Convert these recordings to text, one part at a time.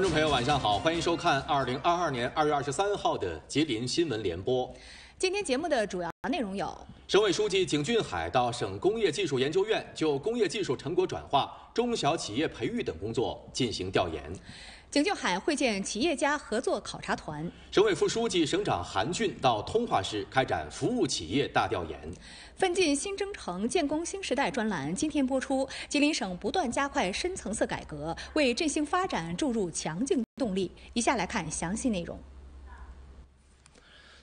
观众朋友，晚上好，欢迎收看二零二二年二月二十三号的吉林新闻联播。今天节目的主要内容有：省委书记景俊海到省工业技术研究院就工业技术成果转化、中小企业培育等工作进行调研。景俊海会见企业家合作考察团。省委副书记、省长韩俊到通化市开展服务企业大调研。奋进新征程、建功新时代专栏今天播出。吉林省不断加快深层次改革，为振兴发展注入强劲动力。以下来看详细内容。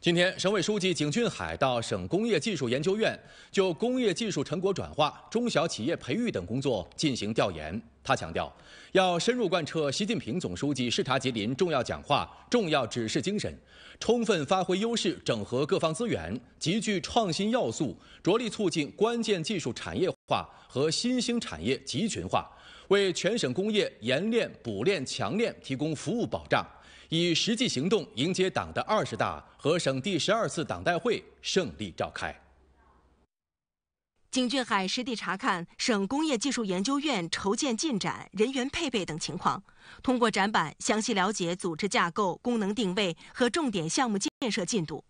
今天，省委书记景俊海到省工业技术研究院，就工业技术成果转化、中小企业培育等工作进行调研。他强调，要深入贯彻习近平总书记视察吉林重要讲话重要指示精神，充分发挥优势，整合各方资源，集聚创新要素，着力促进关键技术产业化和新兴产业集群化，为全省工业延链、补链、强链提供服务保障，以实际行动迎接党的二十大和省第十二次党代会胜利召开。景俊海实地查看省工业技术研究院筹建进展、人员配备等情况，通过展板详细了解组织架构、功能定位和重点项目建设进度。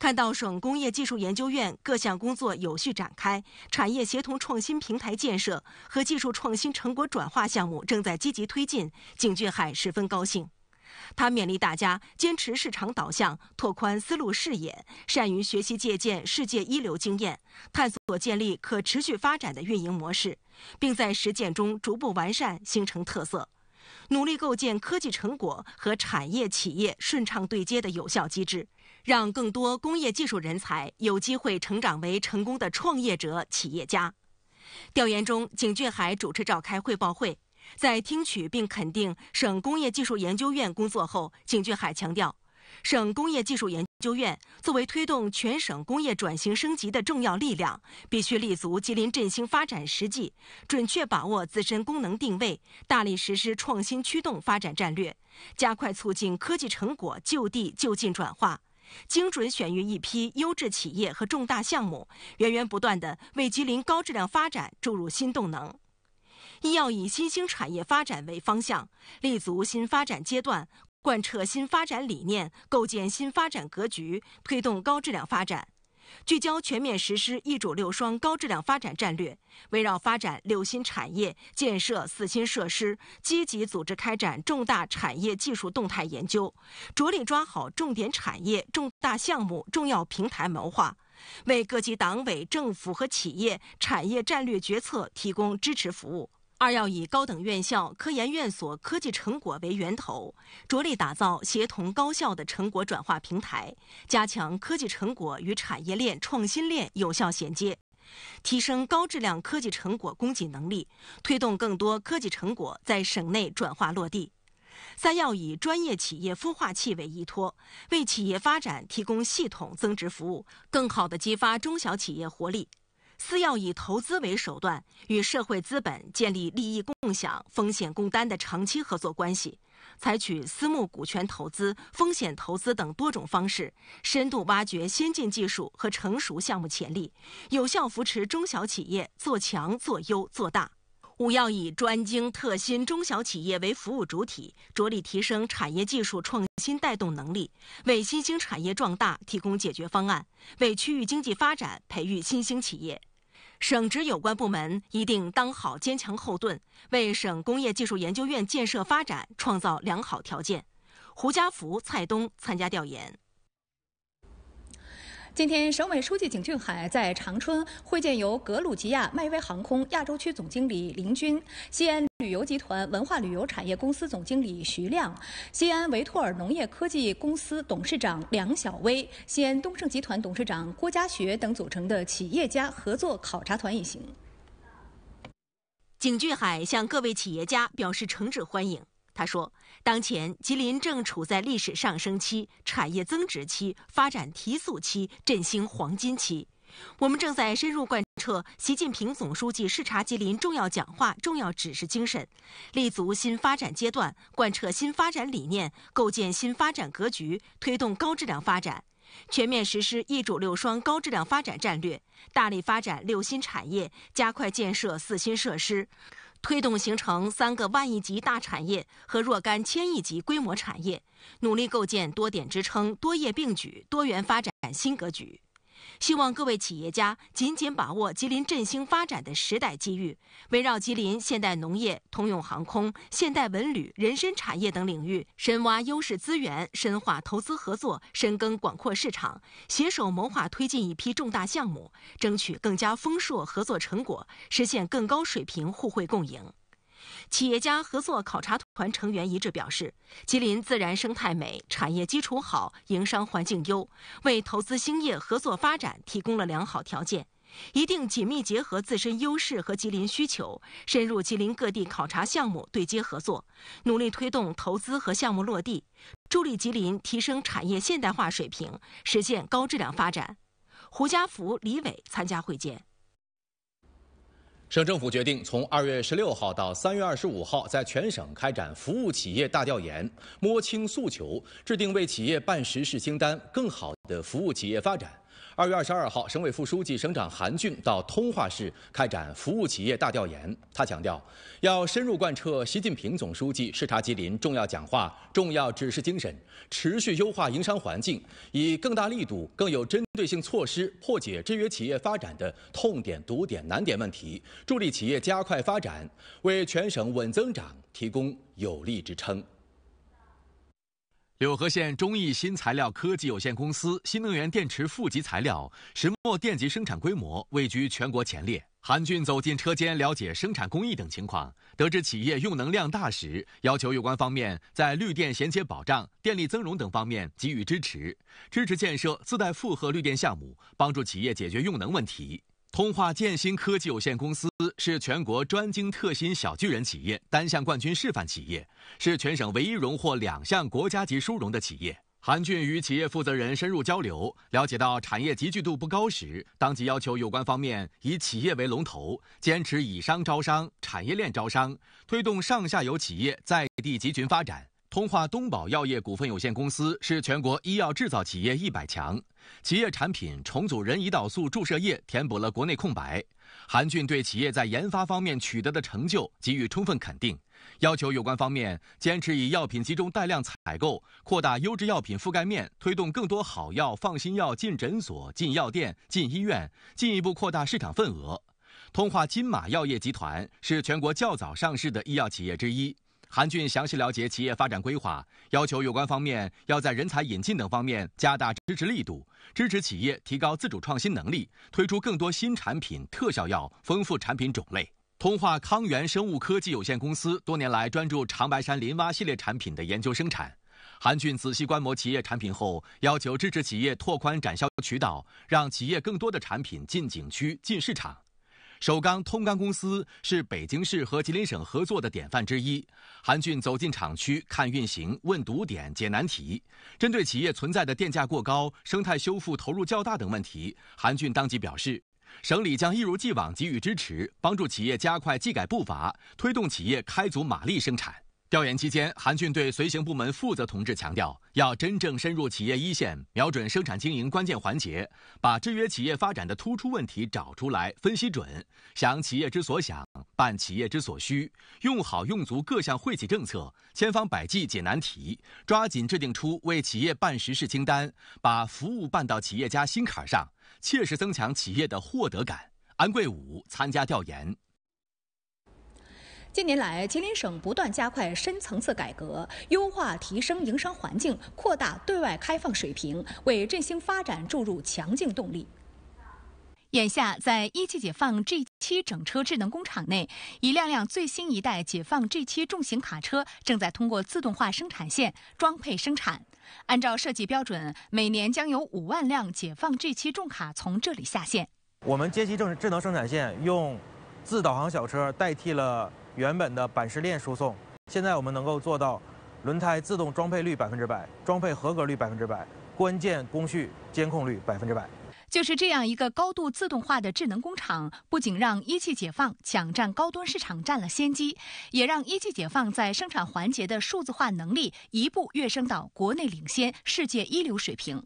看到省工业技术研究院各项工作有序展开，产业协同创新平台建设和技术创新成果转化项目正在积极推进，景俊海十分高兴。他勉励大家坚持市场导向，拓宽思路视野，善于学习借鉴世界一流经验，探索建立可持续发展的运营模式，并在实践中逐步完善形成特色，努力构建科技成果和产业企业顺畅对接的有效机制，让更多工业技术人才有机会成长为成功的创业者企业家。调研中，景俊海主持召开汇报会。在听取并肯定省工业技术研究院工作后，景俊海强调，省工业技术研究院作为推动全省工业转型升级的重要力量，必须立足吉林振兴发展实际，准确把握自身功能定位，大力实施创新驱动发展战略，加快促进科技成果就地就近转化，精准选育一批优质企业和重大项目，源源不断地为吉林高质量发展注入新动能。一要以新兴产业发展为方向，立足新发展阶段，贯彻新发展理念，构建新发展格局，推动高质量发展。聚焦全面实施“一主六双”高质量发展战略，围绕发展六新产业、建设四新设施，积极组织开展重大产业技术动态研究，着力抓好重点产业、重大项目、重要平台谋划，为各级党委政府和企业产业战略决策提供支持服务。二要以高等院校、科研院所科技成果为源头，着力打造协同高效的成果转化平台，加强科技成果与产业链、创新链有效衔接，提升高质量科技成果供给能力，推动更多科技成果在省内转化落地。三要以专业企业孵化器为依托，为企业发展提供系统增值服务，更好地激发中小企业活力。四要以投资为手段，与社会资本建立利益共享、风险共担的长期合作关系，采取私募股权投资、风险投资等多种方式，深度挖掘先进技术和成熟项目潜力，有效扶持中小企业做强、做优、做大。五要以专精特新中小企业为服务主体，着力提升产业技术创新带动能力，为新兴产业壮大提供解决方案，为区域经济发展培育新兴企业。省直有关部门一定当好坚强后盾，为省工业技术研究院建设发展创造良好条件。胡家福、蔡东参加调研。今天，省委书记景俊海在长春会见由格鲁吉亚迈威航空亚洲区总经理林军、西安旅游集团文化旅游产业公司总经理徐亮、西安维拓尔农业科技公司董事长梁小威、西安东盛集团董事长郭家学等组成的企业家合作考察团一行。景俊海向各位企业家表示诚挚欢迎。他说：“当前吉林正处在历史上升期、产业增值期、发展提速期、振兴黄金期，我们正在深入贯彻习近平总书记视察吉林重要讲话重要指示精神，立足新发展阶段，贯彻新发展理念，构建新发展格局，推动高质量发展，全面实施‘一主六双’高质量发展战略，大力发展六新产业，加快建设四新设施。”推动形成三个万亿级大产业和若干千亿级规模产业，努力构建多点支撑、多业并举、多元发展新格局。希望各位企业家紧紧把握吉林振兴发展的时代机遇，围绕吉林现代农业、通用航空、现代文旅、人参产业等领域，深挖优势资源，深化投资合作，深耕广阔市场，携手谋划推进一批重大项目，争取更加丰硕合作成果，实现更高水平互惠共赢。企业家合作考察团成员一致表示，吉林自然生态美，产业基础好，营商环境优，为投资兴业、合作发展提供了良好条件。一定紧密结合自身优势和吉林需求，深入吉林各地考察项目对接合作，努力推动投资和项目落地，助力吉林提升产业现代化水平，实现高质量发展。胡家福、李伟参加会见。省政府决定，从二月十六号到三月二十五号，在全省开展服务企业大调研，摸清诉求，制定为企业办实事清单，更好地服务企业发展。二月二十二号，省委副书记、省长韩俊到通化市开展服务企业大调研。他强调，要深入贯彻习近平总书记视察吉林重要讲话、重要指示精神，持续优化营商环境，以更大力度、更有针对性措施破解制约企业发展的痛点、堵点、难点问题，助力企业加快发展，为全省稳增长提供有力支撑。柳河县中意新材料科技有限公司新能源电池负极材料石墨电极生产规模位居全国前列。韩俊走进车间，了解生产工艺等情况，得知企业用能量大时，要求有关方面在绿电衔接保障、电力增容等方面给予支持，支持建设自带负荷绿电项目，帮助企业解决用能问题。通化建新科技有限公司是全国专精特新小巨人企业、单项冠军示范企业，是全省唯一荣获两项国家级殊荣的企业。韩俊与企业负责人深入交流，了解到产业集聚度不高时，当即要求有关方面以企业为龙头，坚持以商招商、产业链招商，推动上下游企业在地集群发展。通化东宝药业股份有限公司是全国医药制造企业一百强，企业产品重组人胰岛素注射液填补了国内空白。韩俊对企业在研发方面取得的成就给予充分肯定，要求有关方面坚持以药品集中带量采购，扩大优质药品覆盖面，推动更多好药、放心药进诊所、进药店、进医院，进一步扩大市场份额。通化金马药业集团是全国较早上市的医药企业之一。韩俊详细了解企业发展规划，要求有关方面要在人才引进等方面加大支持力度，支持企业提高自主创新能力，推出更多新产品、特效药，丰富产品种类。通化康源生物科技有限公司多年来专注长白山林蛙系列产品的研究生产，韩俊仔细观摩企业产品后，要求支持企业拓宽展销渠道，让企业更多的产品进景区、进市场。首钢通钢公司是北京市和吉林省合作的典范之一。韩俊走进厂区，看运行，问堵点，解难题。针对企业存在的电价过高、生态修复投入较大等问题，韩俊当即表示，省里将一如既往给予支持，帮助企业加快技改步伐，推动企业开足马力生产。调研期间，韩俊对随行部门负责同志强调，要真正深入企业一线，瞄准生产经营关键环节，把制约企业发展的突出问题找出来、分析准，想企业之所想，办企业之所需，用好用足各项惠企政策，千方百计解难题，抓紧制定出为企业办实事清单，把服务办到企业家心坎上，切实增强企业的获得感。安贵武参加调研。近年来，吉林省不断加快深层次改革，优化提升营商环境，扩大对外开放水平，为振兴发展注入强劲动力。眼下，在一汽解放 G7 整车智能工厂内，一辆辆最新一代解放 G7 重型卡车正在通过自动化生产线装配生产。按照设计标准，每年将有五万辆解放 G7 重卡从这里下线。我们接起智智能生产线，用自导航小车代替了。原本的板式链输送，现在我们能够做到轮胎自动装配率百分之百，装配合格率百分之百，关键工序监控率百分之百。就是这样一个高度自动化的智能工厂，不仅让一汽解放抢占高端市场占了先机，也让一汽解放在生产环节的数字化能力一步跃升到国内领先、世界一流水平。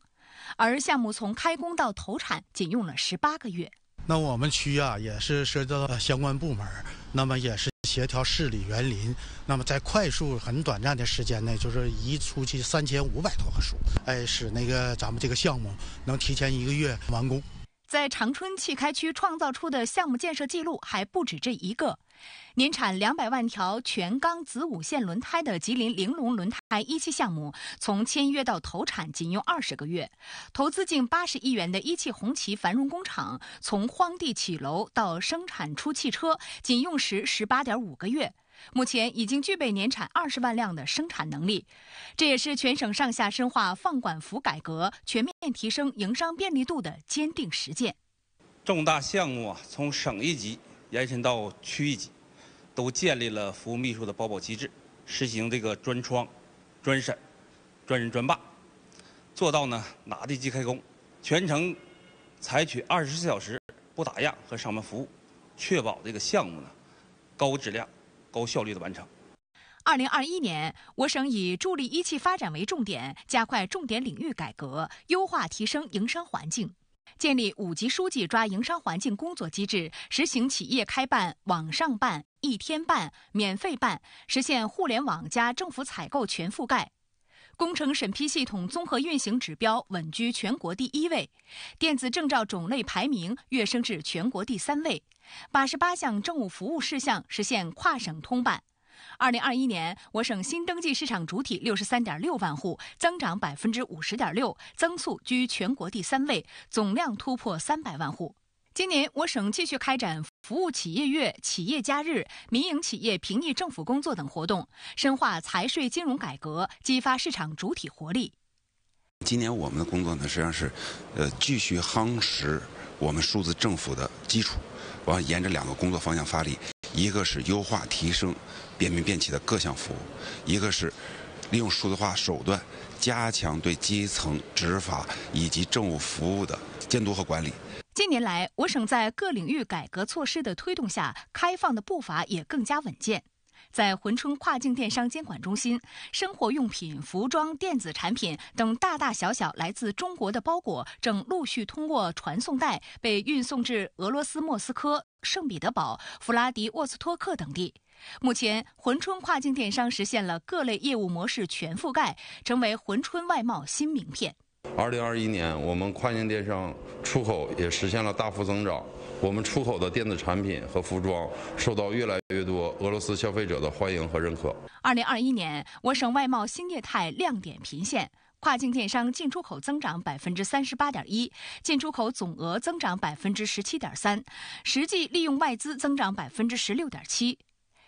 而项目从开工到投产仅用了十八个月。那我们区啊，也是涉及到相关部门，那么也是。协调市里园林，那么在快速很短暂的时间内，就是移出去三千五百多棵树，哎，使那个咱们这个项目能提前一个月完工。在长春汽开区创造出的项目建设记录还不止这一个。年产两百万条全钢子午线轮胎的吉林玲珑轮胎一期项目，从签约到投产仅用二十个月；投资近八十亿元的一汽红旗繁荣工厂，从荒地起楼到生产出汽车，仅用时十八点五个月。目前已经具备年产二十万辆的生产能力。这也是全省上下深化放管服改革、全面提升营商便利度的坚定实践。重大项目啊，从省一级。延伸到区一级，都建立了服务秘书的保保机制，实行这个专窗、专审、专人专办，做到呢拿地即开工，全程采取二十四小时不打烊和上门服务，确保这个项目呢高质量、高效率的完成。二零二一年，我省以助力一汽发展为重点，加快重点领域改革，优化提升营商环境。建立五级书记抓营商环境工作机制，实行企业开办网上办、一天办、免费办，实现互联网加政府采购全覆盖。工程审批系统综合运行指标稳居全国第一位，电子证照种类排名跃升至全国第三位，八十八项政务服务事项实现跨省通办。二零二一年，我省新登记市场主体六十三点六万户，增长百分之五十点六，增速居全国第三位，总量突破三百万户。今年，我省继续开展“服务企业月、企业家日”、民营企业评议政府工作等活动，深化财税金融改革，激发市场主体活力。今年我们的工作呢，实际上是，呃，继续夯实我们数字政府的基础，完沿着两个工作方向发力。一个是优化提升便民便企的各项服务，一个是利用数字化手段加强对基层执法以及政务服务的监督和管理。近年来，我省在各领域改革措施的推动下，开放的步伐也更加稳健。在珲春跨境电商监管中心，生活用品、服装、电子产品等大大小小来自中国的包裹，正陆续通过传送带被运送至俄罗斯莫斯科、圣彼得堡、弗拉迪沃斯托克等地。目前，珲春跨境电商实现了各类业务模式全覆盖，成为珲春外贸新名片。二零二一年，我们跨境电商出口也实现了大幅增长。我们出口的电子产品和服装受到越来越多俄罗斯消费者的欢迎和认可。二零二一年，我省外贸新业态亮点频现，跨境电商进出口增长百分之三十八点一，进出口总额增长百分之十七点三，实际利用外资增长百分之十六点七。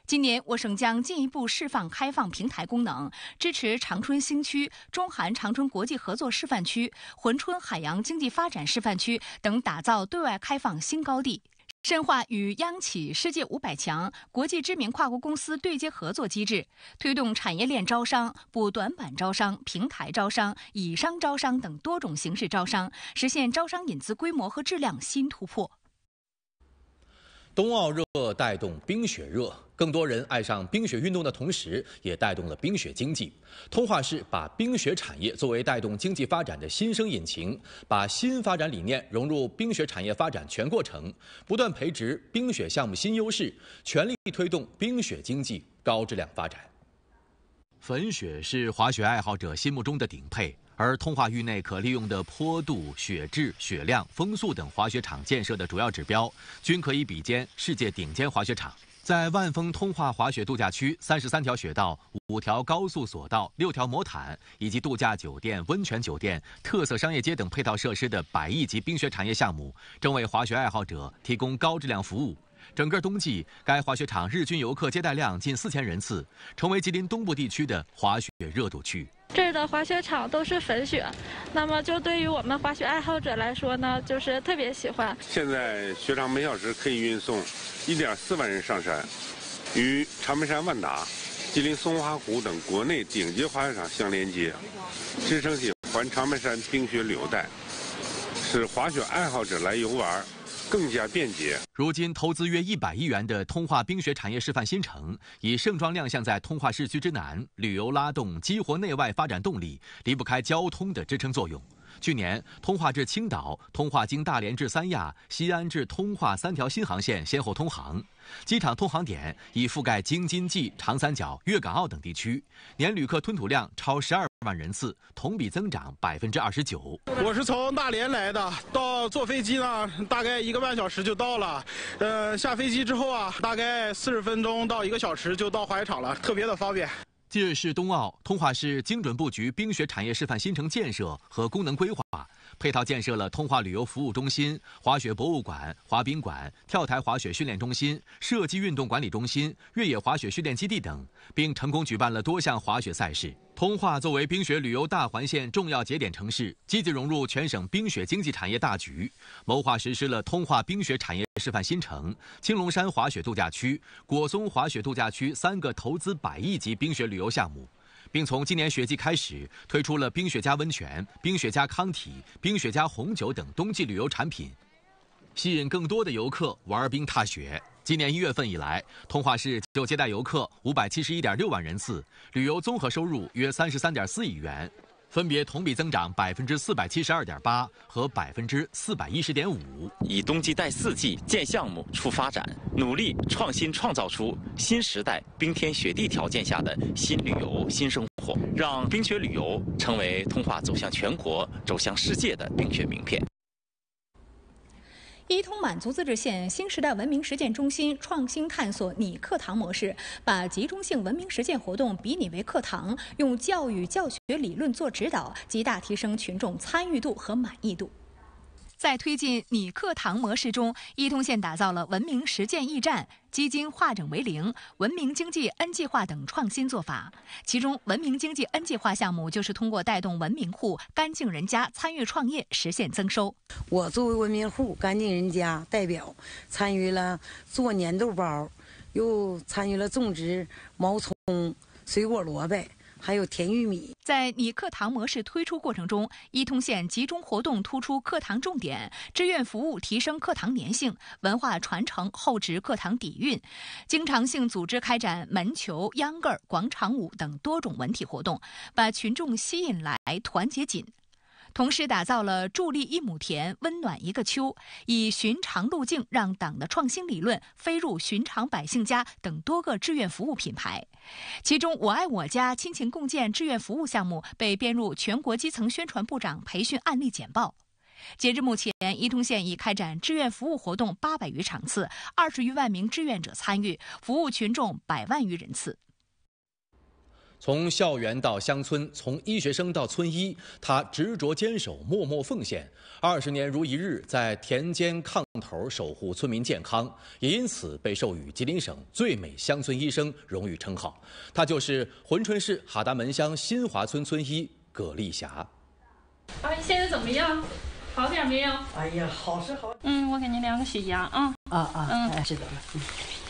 今年，我省将进一步释放开放平台功能，支持长春新区、中韩长春国际合作示范区、珲春海洋经济发展示范区等打造对外开放新高地，深化与央企、世界五百强、国际知名跨国公司对接合作机制，推动产业链招商、补短板招商、平台招商、以商招商等多种形式招商，实现招商引资规模和质量新突破。冬奥热带动冰雪热，更多人爱上冰雪运动的同时，也带动了冰雪经济。通化市把冰雪产业作为带动经济发展的新生引擎，把新发展理念融入冰雪产业发展全过程，不断培植冰雪项目新优势，全力推动冰雪经济高质量发展。粉雪是滑雪爱好者心目中的顶配。而通化域内可利用的坡度、雪质、雪量、风速等滑雪场建设的主要指标，均可以比肩世界顶尖滑雪场。在万峰通化滑雪度假区，三十三条雪道、五条高速索道、六条魔毯，以及度假酒店、温泉酒店、特色商业街等配套设施的百亿级冰雪产业项目，正为滑雪爱好者提供高质量服务。整个冬季，该滑雪场日均游客接待量近四千人次，成为吉林东部地区的滑雪热度区。这儿的滑雪场都是粉雪，那么就对于我们滑雪爱好者来说呢，就是特别喜欢。现在，雪场每小时可以运送一点四万人上山，与长白山万达、吉林松花湖等国内顶级滑雪场相连接，支撑起环长白山冰雪旅游带，使滑雪爱好者来游玩儿。更加便捷。如今，投资约一百亿元的通化冰雪产业示范新城以盛装亮相在通化市区之南。旅游拉动、激活内外发展动力，离不开交通的支撑作用。去年，通化至青岛、通化经大连至三亚、西安至通化三条新航线先后通航，机场通航点已覆盖京津冀、长三角、粤港澳等地区，年旅客吞吐量超十二。万人次，同比增长百分之二十九。我是从大连来的，到坐飞机呢，大概一个半小时就到了。呃，下飞机之后啊，大概四十分钟到一个小时就到滑雪场了，特别的方便。近日是冬奥，通化市精准布局冰雪产业示范新城建设和功能规划。配套建设了通化旅游服务中心、滑雪博物馆、滑冰馆、跳台滑雪训练中心、射击运动管理中心、越野滑雪训练基地等，并成功举办了多项滑雪赛事。通化作为冰雪旅游大环线重要节点城市，积极融入全省冰雪经济产业大局，谋划实施了通化冰雪产业示范新城、青龙山滑雪度假区、果松滑雪度假区三个投资百亿级冰雪旅游项目。并从今年雪季开始，推出了冰雪加温泉、冰雪加康体、冰雪加红酒等冬季旅游产品，吸引更多的游客玩冰踏雪。今年一月份以来，通化市就接待游客五百七十一点六万人次，旅游综合收入约三十三点四亿元。分别同比增长百分之四百七十二点八和百分之四百一十点五，以冬季带四季、建项目、促发展，努力创新，创造出新时代冰天雪地条件下的新旅游、新生活，让冰雪旅游成为通化走向全国、走向世界的冰雪名片。伊通满族自治县新时代文明实践中心创新探索“拟课堂”模式，把集中性文明实践活动比拟为课堂，用教育教学理论做指导，极大提升群众参与度和满意度。在推进“拟课堂”模式中，伊通县打造了文明实践驿站、基金化整为零、文明经济 N 计划等创新做法。其中，文明经济 N 计划项目就是通过带动文明户、干净人家参与创业，实现增收。我作为文明户、干净人家代表，参与了做粘豆包，又参与了种植毛葱、水果萝卜。还有甜玉米。在“拟课堂”模式推出过程中，伊通县集中活动突出课堂重点，志愿服务提升课堂粘性，文化传承厚植课堂底蕴，经常性组织开展门球、秧歌、广场舞等多种文体活动，把群众吸引来，团结紧。同时打造了“助力一亩田，温暖一个秋”“以寻常路径让党的创新理论飞入寻常百姓家”等多个志愿服务品牌，其中“我爱我家，亲情共建”志愿服务项目被编入全国基层宣传部长培训案例简报。截至目前，伊通县已开展志愿服务活动八百余场次，二十余万名志愿者参与，服务群众百万余人次。从校园到乡村，从医学生到村医，他执着坚守，默默奉献，二十年如一日在田间炕头守护村民健康，也因此被授予吉林省最美乡村医生荣誉称号。他就是珲春市哈达门乡新华村村医葛丽霞。哎，现在怎么样？好点没有？哎呀，好是好。嗯，我给您量个血压啊。啊啊，嗯，知道了。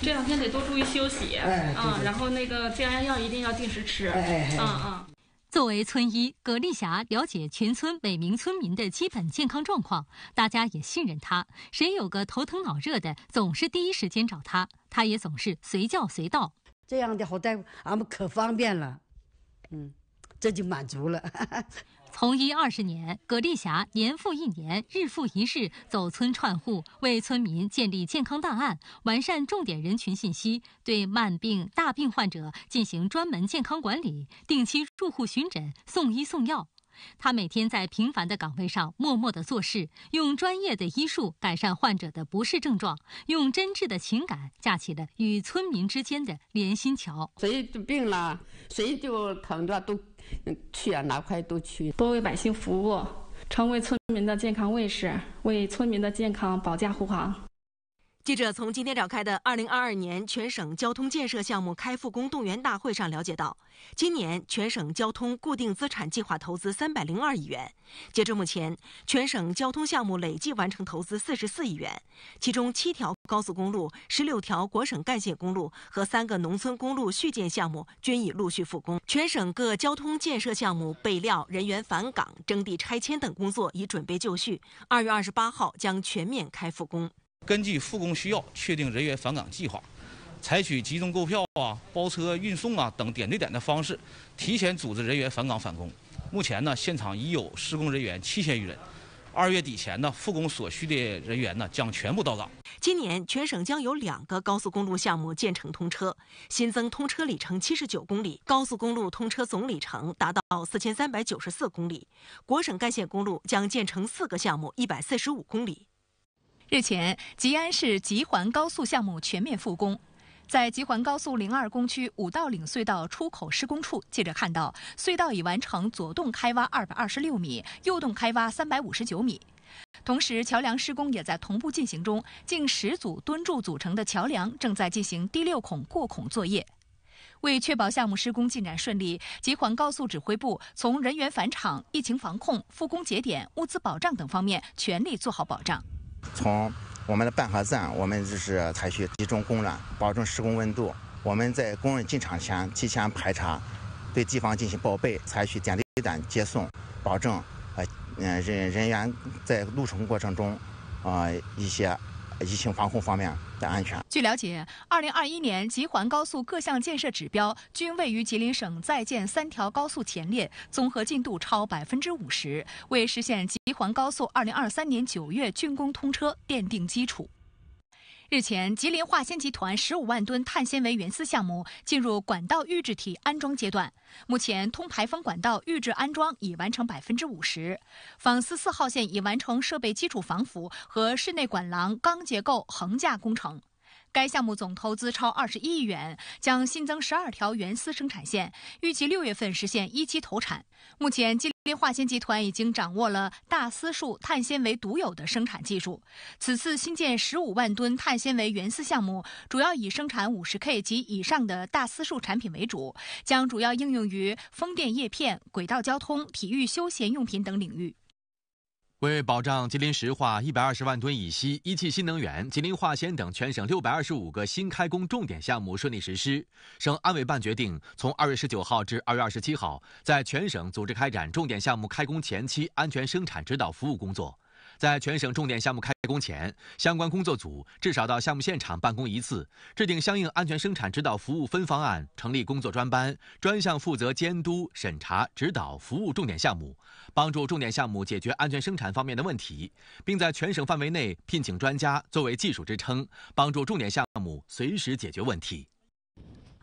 这两天得多注意休息，嗯，然后那个降压药一定要定时吃，嗯嗯。作为村医，葛丽霞了解全村每名村民的基本健康状况，大家也信任她。谁有个头疼脑热的，总是第一时间找她，她也总是随叫随到。这样的好大夫，俺们可方便了，嗯，这就满足了。从医二十年，葛丽霞年复一年、日复一日走村串户，为村民建立健康档案，完善重点人群信息，对慢病、大病患者进行专门健康管理，定期入户巡诊、送医送药。她每天在平凡的岗位上默默的做事，用专业的医术改善患者的不适症状，用真挚的情感架起了与村民之间的连心桥。谁病了，谁就疼着都。去啊，哪块都去，多为百姓服务，成为村民的健康卫士，为村民的健康保驾护航。记者从今天召开的2022年全省交通建设项目开复工动员大会上了解到，今年全省交通固定资产计划投资302亿元。截至目前，全省交通项目累计完成投资44亿元，其中七条高速公路、十六条国省干线公路和三个农村公路续建项目均已陆续复工。全省各交通建设项目备料、人员返岗、征地拆迁等工作已准备就绪，2月28号将全面开复工。根据复工需要，确定人员返岗计划，采取集中购票啊、包车运送啊等点对点的方式，提前组织人员返岗返工。目前呢，现场已有施工人员七千余人，二月底前呢，复工所需的人员呢将全部到岗。今年全省将有两个高速公路项目建成通车，新增通车里程七十九公里，高速公路通车总里程达到四千三百九十四公里。国省干线公路将建成四个项目，一百四十五公里。日前，吉安市吉环高速项目全面复工。在吉环高速零二工区五道岭隧道出口施工处，记者看到，隧道已完成左洞开挖二百二十六米，右洞开挖三百五十九米。同时，桥梁施工也在同步进行中，近十组墩柱组成的桥梁正在进行第六孔过孔作业。为确保项目施工进展顺利，吉环高速指挥部从人员返场、疫情防控、复工节点、物资保障等方面全力做好保障。从我们的拌合站，我们就是采取集中供暖，保证施工温度。我们在工人进场前提前排查，对地方进行报备，采取点对点接送，保证呃嗯人人员在路程过程中，啊一些。疫情防控方面的安全。据了解，2021年吉环高速各项建设指标均位于吉林省在建三条高速前列，综合进度超百分之五十，为实现吉环高速2023年9月竣工通车奠定基础。日前，吉林化纤集团十五万吨碳纤维原丝项目进入管道预制体安装阶段，目前通排风管道预制安装已完成百分之五十，纺丝四号线已完成设备基础防腐和室内管廊钢结构横架工程。该项目总投资超二十一亿元，将新增十二条原丝生产线，预计六月份实现一期投产。目前，吉林化纤集团已经掌握了大丝束碳纤维独有的生产技术。此次新建十五万吨碳纤维原丝项目，主要以生产五十 K 及以上的大丝束产品为主，将主要应用于风电叶片、轨道交通、体育休闲用品等领域。为保障吉林石化一百二十万吨乙烯、一汽新能源、吉林化纤等全省六百二十五个新开工重点项目顺利实施，省安委办决定，从二月十九号至二月二十七号，在全省组织开展重点项目开工前期安全生产指导服务工作。在全省重点项目开工前，相关工作组至少到项目现场办公一次，制定相应安全生产指导服务分方案，成立工作专班，专项负责监督、审查、指导服务重点项目，帮助重点项目解决安全生产方面的问题，并在全省范围内聘请专家作为技术支撑，帮助重点项目随时解决问题。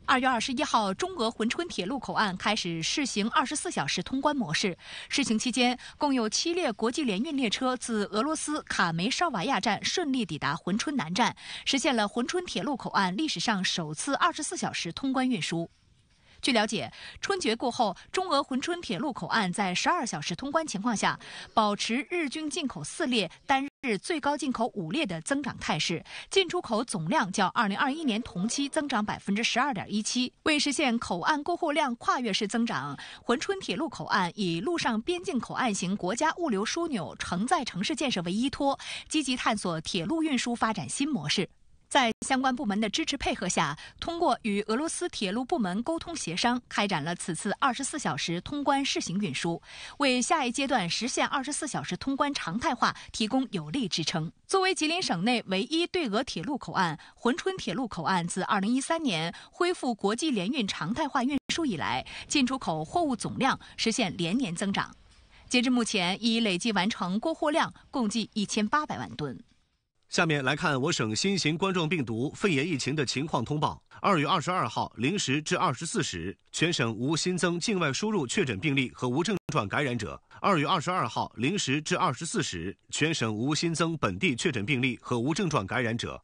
二月二十一号，中俄珲春铁路口岸开始试行二十四小时通关模式。试行期间，共有七列国际联运列车自俄罗斯卡梅绍瓦亚站顺利抵达珲春南站，实现了珲春铁路口岸历史上首次二十四小时通关运输。据了解，春节过后，中俄珲春铁路口岸在十二小时通关情况下，保持日均进口四列单。是最高进口五列的增长态势，进出口总量较二零二一年同期增长百分之十二点一七，为实现口岸过货量跨越式增长，珲春铁路口岸以陆上边境口岸型国家物流枢纽承载城市建设为依托，积极探索铁路运输发展新模式。在相关部门的支持配合下，通过与俄罗斯铁路部门沟通协商，开展了此次二十四小时通关试行运输，为下一阶段实现二十四小时通关常态化提供有力支撑。作为吉林省内唯一对俄铁路口岸，珲春铁路口岸自二零一三年恢复国际联运常态化运输以来，进出口货物总量实现连年增长，截至目前已累计完成过货量共计一千八百万吨。下面来看我省新型冠状病毒肺炎疫情的情况通报。二月二十二号零时至二十四时，全省无新增境外输入确诊病例和无症状感染者。二月二十二号零时至二十四时，全省无新增本地确诊病例和无症状感染者。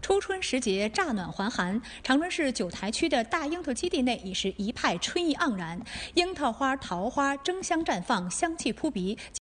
初春时节乍暖还寒，长春市九台区的大樱桃基地内已是一派春意盎然，樱桃花、桃花争相绽放，香气扑鼻。